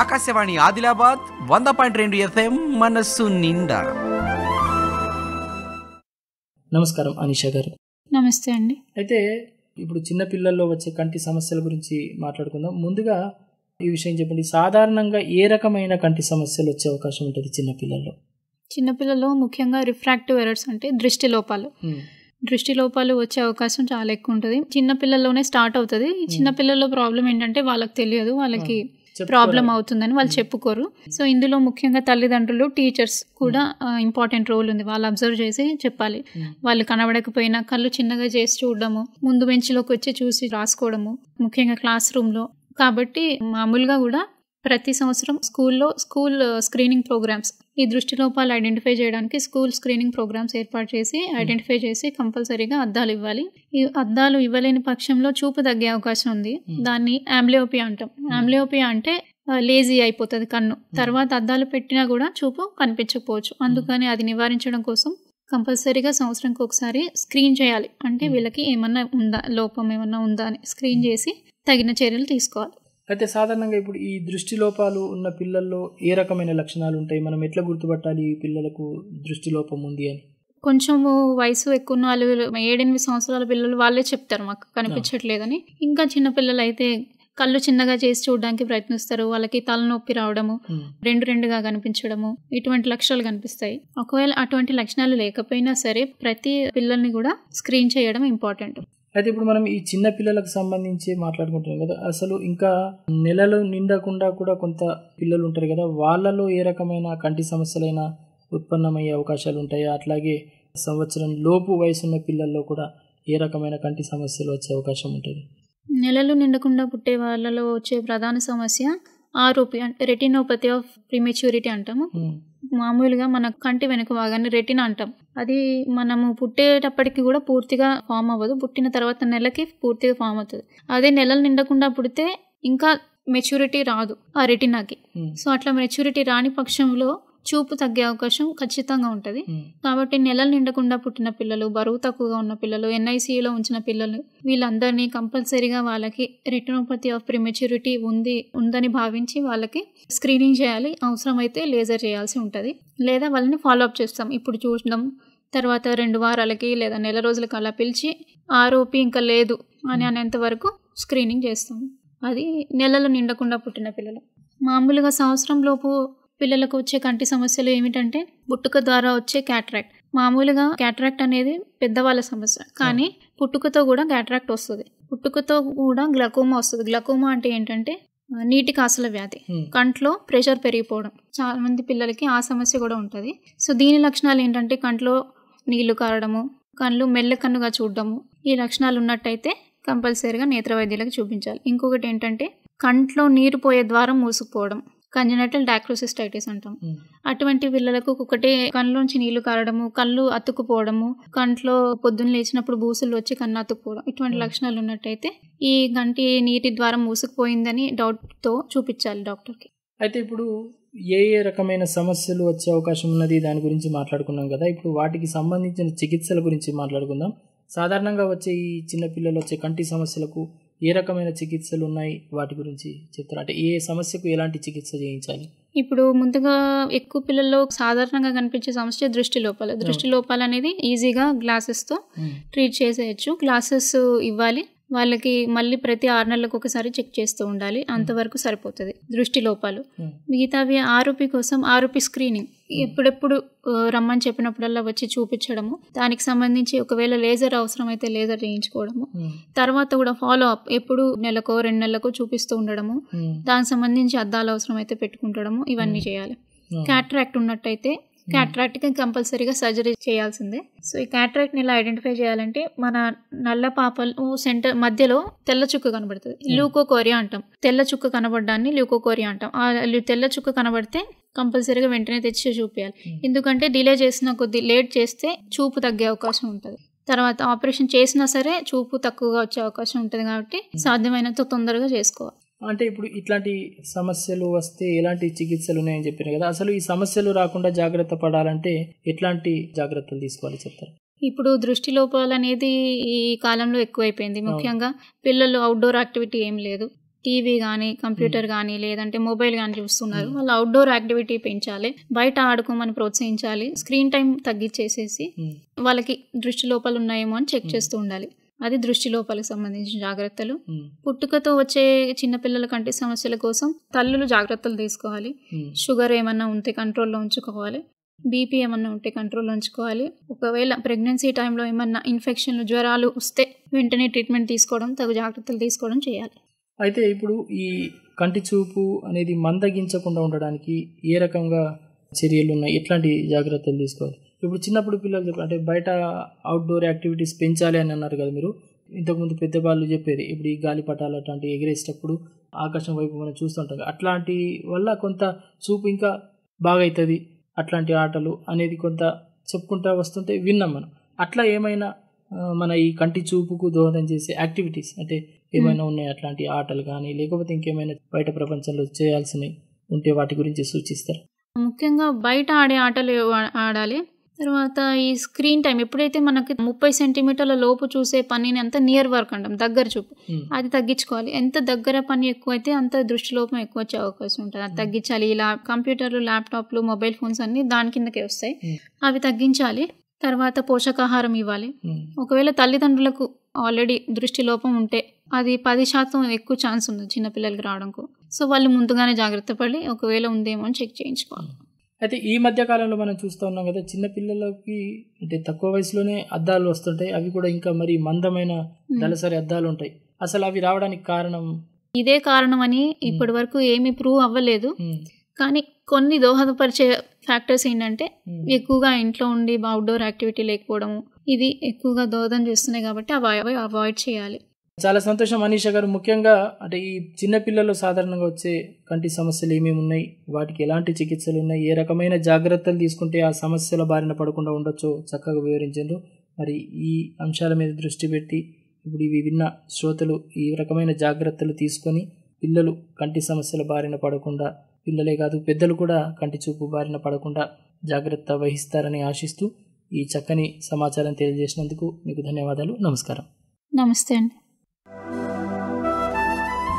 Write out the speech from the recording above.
ఆకాశవాణి ఆదిలాబాద్ వంద పాయింట్ రెండు ఎఫ్ఎం మనస్సు నిండా నమస్కారం అనిషా గారు నమస్తే అండి అయితే ఇప్పుడు చిన్న పిల్లల్లో వచ్చే కంటి సమస్యల గురించి మాట్లాడుకుందాం ముందుగా ఈ విషయం చెప్పండి సాధారణంగా ఏ రకమైన కంటి సమస్యలు వచ్చే అవకాశం ఉంటుంది చిన్నపిల్లల్లో చిన్నపిల్లలు ముఖ్యంగా రిఫ్రాక్టివ్ ఎరర్స్ అంటే దృష్టి లోపాలు దృష్టి లోపాలు వచ్చే అవకాశం చాలా ఎక్కువ ఉంటుంది చిన్నపిల్లల్లోనే స్టార్ట్ అవుతుంది చిన్నపిల్లల్లో ప్రాబ్లం ఏంటంటే వాళ్ళకి తెలియదు వాళ్ళకి ప్రాబ్లం అవుతుందని వాళ్ళు చెప్పుకోరు సో ఇందులో ముఖ్యంగా తల్లిదండ్రులు టీచర్స్ కూడా ఇంపార్టెంట్ రోల్ ఉంది వాళ్ళు అబ్జర్వ్ చేసి చెప్పాలి వాళ్ళు కనబడకపోయినా కళ్ళు చిన్నగా చేసి చూడడము ముందు బెంచ్లోకి వచ్చి చూసి రాసుకోవడము ముఖ్యంగా క్లాస్ రూమ్లో కాబట్టి మామూలుగా కూడా ప్రతి సంవత్సరం స్కూల్లో స్కూల్ స్క్రీనింగ్ ప్రోగ్రామ్స్ ఈ దృష్టి లోపాలు ఐడెంటిఫై చేయడానికి స్కూల్ స్క్రీనింగ్ ప్రోగ్రామ్స్ ఏర్పాటు చేసి ఐడెంటిఫై hmm. చేసి కంపల్సరీగా అద్దాలు ఇవ్వాలి ఈ అద్దాలు ఇవ్వలేని పక్షంలో చూపు తగ్గే అవకాశం ఉంది hmm. దాన్ని ఆమ్లియోపియా అంటాం ఆమ్లియోపియా hmm. అంటే లేజీ అయిపోతుంది కన్ను తర్వాత అద్దాలు పెట్టినా కూడా చూపు కనిపించకపోవచ్చు అందుకని అది నివారించడం కోసం కంపల్సరీగా సంవత్సరంకి ఒకసారి స్క్రీన్ చేయాలి అంటే వీళ్ళకి ఏమన్నా ఉందా లోపం ఏమన్నా ఉందా అని స్క్రీన్ చేసి తగిన చర్యలు తీసుకోవాలి అయితే సాధారణంగా ఇప్పుడు ఈ దృష్టి లోపాలు ఉన్న పిల్లల్లో ఏ రకమైన లక్షణాలు ఉంటాయి మనం ఎట్లా గుర్తుపట్టాలి ఈ పిల్లలకు దృష్టి లోపం ఉంది అని కొంచెము వయసు ఎక్కువ నాలుగు ఏడెనిమిది సంవత్సరాల పిల్లలు వాళ్ళే చెప్తారు మాకు కనిపించట్లేదని ఇంకా చిన్న పిల్లలు అయితే కళ్ళు చిన్నగా చేసి చూడడానికి ప్రయత్నిస్తారు వాళ్ళకి తలనొప్పి రావడము రెండు రెండుగా కనిపించడము ఇటువంటి లక్షణాలు కనిపిస్తాయి ఒకవేళ అటువంటి లక్షణాలు లేకపోయినా సరే ప్రతి పిల్లల్ని కూడా స్క్రీన్ చేయడం ఇంపార్టెంట్ అయితే ఇప్పుడు మనం ఈ చిన్న పిల్లలకు సంబంధించి మాట్లాడుకుంటున్నాం కదా అసలు ఇంకా నెలలు నిండకుండా కూడా కొంత పిల్లలు ఉంటారు కదా వాళ్ళలో ఏ రకమైన కంటి సమస్యలైనా ఉత్పన్నమయ్యే అవకాశాలు ఉంటాయి అట్లాగే సంవత్సరం లోపు వయసున్న పిల్లల్లో కూడా ఏ రకమైన కంటి సమస్యలు వచ్చే అవకాశం ఉంటుంది నెలలు నిండకుండా పుట్టే వాళ్ళలో వచ్చే ప్రధాన సమస్య ఆరోపి అంటే రెటినోపతి ఆఫ్ ప్రిమెచ్యూరిటీ అంటాము మామూలుగా మన కంటి వెనుక భాగాన్ని రెటిన్ అంటాం అది మనము పుట్టేటప్పటికి కూడా పూర్తిగా ఫామ్ అవ్వదు పుట్టిన తర్వాత నెలకి పూర్తిగా ఫామ్ అవుతుంది అదే నెలలు నిండకుండా పుడితే ఇంకా మెచ్యూరిటీ రాదు ఆ రెటినాకి సో అట్లా మెచ్యూరిటీ రాని పక్షంలో చూపు తగ్గే అవకాశం ఖచ్చితంగా ఉంటుంది కాబట్టి నెలలు నిండకుండా పుట్టిన పిల్లలు బరువు తక్కువగా ఉన్న పిల్లలు ఎన్ఐసిలో ఉంచిన పిల్లలు వీళ్ళందరినీ కంపల్సరీగా వాళ్ళకి రెటినోపతి ఆఫ్ ప్రిమెచ్యూరిటీ ఉంది ఉందని భావించి వాళ్ళకి స్క్రీనింగ్ చేయాలి అవసరమైతే లేజర్ చేయాల్సి ఉంటుంది లేదా వాళ్ళని ఫాలో అప్ చేస్తాం ఇప్పుడు చూడడం తర్వాత రెండు వారాలకి లేదా నెల రోజులకి అలా పిలిచి ఆరోపి ఇంకా లేదు అని అనేంత వరకు స్క్రీనింగ్ చేస్తాం అది నెలలు నిండకుండా పుట్టిన పిల్లలు మామూలుగా సంవత్సరం లోపు పిల్లలకు వచ్చే కంటి సమస్యలు ఏమిటంటే పుట్టుక ద్వారా వచ్చే క్యాట్రాక్ట్ మామూలుగా క్యాట్రాక్ట్ అనేది పెద్దవాళ్ళ సమస్య కానీ పుట్టుకతో కూడా క్యాట్రాక్ట్ వస్తుంది పుట్టుకతో కూడా గ్లకోమా వస్తుంది గ్లకోమా అంటే ఏంటంటే నీటి కాసుల వ్యాధి కంట్లో ప్రెషర్ పెరిగిపోవడం చాలా మంది పిల్లలకి ఆ సమస్య కూడా ఉంటుంది సో దీని లక్షణాలు ఏంటంటే కంట్లో నీళ్లు కారడము కళ్ళు మెల్ల కన్నుగా చూడడము ఈ లక్షణాలు ఉన్నట్టయితే కంపల్సరీగా నేత్ర వైద్యులకు చూపించాలి ఇంకొకటి ఏంటంటే కంట్లో నీరు పోయే ద్వారం మూసుకుపోవడం కంజనటల్ డాక్రోసిస్టైటిస్ అంటాం అటువంటి పిల్లలకు ఒకటే కళ్ళలోంచి నీళ్లు కారడము కళ్ళు అతుక్కుపోవడము కంట్లో పొద్దున్న లేచినప్పుడు బూసులు వచ్చి కన్ను అతుక్కుపోవడం ఇటువంటి లక్షణాలు ఉన్నట్టయితే ఈ గంటి నీటి ద్వారా మూసుకుపోయిందని డౌట్తో చూపించాలి డాక్టర్కి అయితే ఇప్పుడు ఏ ఏ రకమైన సమస్యలు వచ్చే అవకాశం ఉన్నది దాని గురించి మాట్లాడుకున్నాం కదా ఇప్పుడు వాటికి సంబంధించిన చికిత్సల గురించి మాట్లాడుకుందాం సాధారణంగా వచ్చే ఈ చిన్నపిల్లలు వచ్చే కంటి సమస్యలకు ఏ రకమైన చికిత్సలు ఉన్నాయి వాటి గురించి చెప్తారు అంటే ఏ సమస్యకు ఎలాంటి చికిత్స చేయించాలి ఇప్పుడు ముందుగా ఎక్కువ పిల్లల్లో సాధారణంగా కనిపించే సమస్య దృష్టి లోపాలు దృష్టి లోపాలు అనేది ఈజీగా గ్లాసెస్తో ట్రీట్ చేసేయచ్చు గ్లాసెస్ ఇవ్వాలి వాళ్ళకి మళ్ళీ ప్రతి ఆరు నెలలకు ఒకసారి చెక్ చేస్తూ ఉండాలి అంతవరకు సరిపోతుంది దృష్టి లోపాలు మిగతావి ఆరోపి కోసం ఆరోపి స్క్రీనింగ్ ఎప్పుడెప్పుడు రమ్మని చెప్పినప్పుడల్లా వచ్చి చూపించడము దానికి సంబంధించి ఒకవేళ లేజర్ అవసరమైతే లేజర్ చేయించుకోవడము తర్వాత కూడా ఫాలో అప్ ఎప్పుడు నెలకో రెండు నెలలకు చూపిస్తూ ఉండడము దానికి సంబంధించి అద్దాలు అవసరమైతే పెట్టుకుంటడము ఇవన్నీ చేయాలి క్యాట్రాక్ట్ ఉన్నట్టయితే క్యాట్రాక్ట్కి కంపల్సరీగా సర్జరీ చేయాల్సిందే సో ఈ క్యాట్రాక్ట్ని ఇలా ఐడెంటిఫై చేయాలంటే మన నల్ల పాపలు సెంటర్ మధ్యలో తెల్ల చుక్క కనబడుతుంది hmm. కోరియా అంటాం తెల్ల చుక్క కనబడడాన్ని కోరియా అంటాం ఆ తెల్ల చుక్క కనబడితే కంపల్సరీగా వెంటనే తెచ్చి చూపించాలి hmm. ఎందుకంటే డిలే చేసిన కొద్ది లేట్ చేస్తే చూపు తగ్గే అవకాశం ఉంటుంది తర్వాత ఆపరేషన్ చేసినా సరే చూపు తక్కువగా వచ్చే అవకాశం ఉంటుంది కాబట్టి hmm. సాధ్యమైనంత తొందరగా చేసుకోవాలి అంటే ఇప్పుడు ఇట్లాంటి సమస్యలు వస్తే ఎలాంటి చికిత్సలు ఉన్నాయని చెప్పారు కదా అసలు ఈ సమస్యలు రాకుండా జాగ్రత్త పడాలంటే ఎట్లాంటి జాగ్రత్తలు తీసుకోవాలి చెప్తారు ఇప్పుడు దృష్టి లోపాలు అనేది ఈ కాలంలో ఎక్కువైపోయింది ముఖ్యంగా పిల్లలు అవుట్డోర్ యాక్టివిటీ ఏం లేదు టీవీ కానీ కంప్యూటర్ కానీ లేదంటే మొబైల్ కానీ చూస్తున్నారు వాళ్ళు అవుట్డోర్ యాక్టివిటీ పెంచాలి బయట ఆడుకోమని ప్రోత్సహించాలి స్క్రీన్ టైం తగ్గించేసేసి వాళ్ళకి దృష్టి లోపాలు ఉన్నాయేమో అని చెక్ చేస్తూ ఉండాలి అది దృష్టి లోపాలకు సంబంధించిన జాగ్రత్తలు పుట్టుకతో వచ్చే చిన్నపిల్లల కంటి సమస్యల కోసం తల్లులు జాగ్రత్తలు తీసుకోవాలి షుగర్ ఏమన్నా ఉంటే కంట్రోల్లో ఉంచుకోవాలి బీపీ ఏమన్నా ఉంటే కంట్రోల్లో ఉంచుకోవాలి ఒకవేళ ప్రెగ్నెన్సీ టైంలో ఏమన్నా ఇన్ఫెక్షన్లు జ్వరాలు వస్తే వెంటనే ట్రీట్మెంట్ తీసుకోవడం తగు జాగ్రత్తలు తీసుకోవడం చేయాలి అయితే ఇప్పుడు ఈ కంటి చూపు అనేది మందగించకుండా ఉండడానికి ఏ రకంగా చర్యలు ఉన్నాయి ఎట్లాంటి జాగ్రత్తలు తీసుకోవాలి ఇప్పుడు చిన్నప్పుడు పిల్లలు అంటే బయట అవుట్డోర్ యాక్టివిటీస్ పెంచాలి అని అన్నారు కదా మీరు ఇంతకుముందు పెద్దవాళ్ళు చెప్పేది ఇప్పుడు ఈ గాలిపటాలు అట్లాంటివి ఎగిరేసేటప్పుడు ఆకాశం వైపు మనం చూస్తుంటాం అట్లాంటి వల్ల కొంత చూపు ఇంకా బాగవుతుంది అట్లాంటి ఆటలు అనేది కొంత చెప్పుకుంటా వస్తుంటే విన్నాం మనం అట్లా ఏమైనా మన ఈ కంటి చూపుకు దోహదం చేసే యాక్టివిటీస్ అంటే ఏమైనా ఉన్నాయి అట్లాంటి ఆటలు కానీ లేకపోతే ఇంకేమైనా బయట ప్రపంచంలో చేయాల్సినవి ఉంటే వాటి గురించి సూచిస్తారు ముఖ్యంగా బయట ఆడే ఆటలు ఆడాలి తర్వాత ఈ స్క్రీన్ టైం ఎప్పుడైతే మనకి ముప్పై సెంటీమీటర్ల లోపు చూసే పనిని అంత నియర్ వర్క్ అంటాం దగ్గర చూపు hmm. అది తగ్గించుకోవాలి ఎంత దగ్గర పని ఎక్కువైతే అంత దృష్టి లోపం ఎక్కువ వచ్చే అవకాశం ఉంటుంది అది hmm. తగ్గించాలి ఇలా కంప్యూటర్లు ల్యాప్టాప్లు మొబైల్ ఫోన్స్ అన్ని దాని కిందకే వస్తాయి hmm. అవి తగ్గించాలి తర్వాత పోషకాహారం ఇవ్వాలి ఒకవేళ తల్లిదండ్రులకు ఆల్రెడీ దృష్టి లోపం ఉంటే అది పది శాతం ఎక్కువ ఛాన్స్ ఉంది చిన్నపిల్లలకి రావడంకు సో వాళ్ళు ముందుగానే జాగ్రత్త పడి ఒకవేళ ఉందేమో అని చెక్ చేయించుకోవాలి అయితే ఈ మధ్య కాలంలో మనం చూస్తూ ఉన్నాం కదా చిన్నపిల్లలకి అంటే తక్కువ వయసులోనే అద్దాలు వస్తుంటాయి అవి కూడా ఇంకా మరి మందమైన దళసరి అద్దాలు ఉంటాయి అసలు అవి రావడానికి కారణం ఇదే కారణం అని ఇప్పటి వరకు ఏమి ప్రూవ్ అవ్వలేదు కానీ కొన్ని దోహదపరిచే ఫ్యాక్టర్స్ ఏంటంటే ఎక్కువగా ఇంట్లో ఉండి అవుట్డోర్ యాక్టివిటీ లేకపోవడం ఇది ఎక్కువగా దోహదం చేస్తున్నాయి కాబట్టి అవి అవాయిడ్ చేయాలి చాలా సంతోషం మనీష గారు ముఖ్యంగా అంటే ఈ చిన్నపిల్లలు సాధారణంగా వచ్చే కంటి సమస్యలు ఏమేమి ఉన్నాయి వాటికి ఎలాంటి చికిత్సలు ఉన్నాయి ఏ రకమైన జాగ్రత్తలు తీసుకుంటే ఆ సమస్యల బారిన పడకుండా ఉండొచ్చో చక్కగా వివరించారు మరి ఈ అంశాల మీద దృష్టి పెట్టి ఇప్పుడు ఈ విన్న శ్రోతలు ఈ రకమైన జాగ్రత్తలు తీసుకొని పిల్లలు కంటి సమస్యల బారిన పడకుండా పిల్లలే కాదు పెద్దలు కూడా కంటి చూపు బారిన పడకుండా జాగ్రత్త వహిస్తారని ఆశిస్తూ ఈ చక్కని సమాచారం తెలియజేసినందుకు మీకు ధన్యవాదాలు నమస్కారం నమస్తే అండి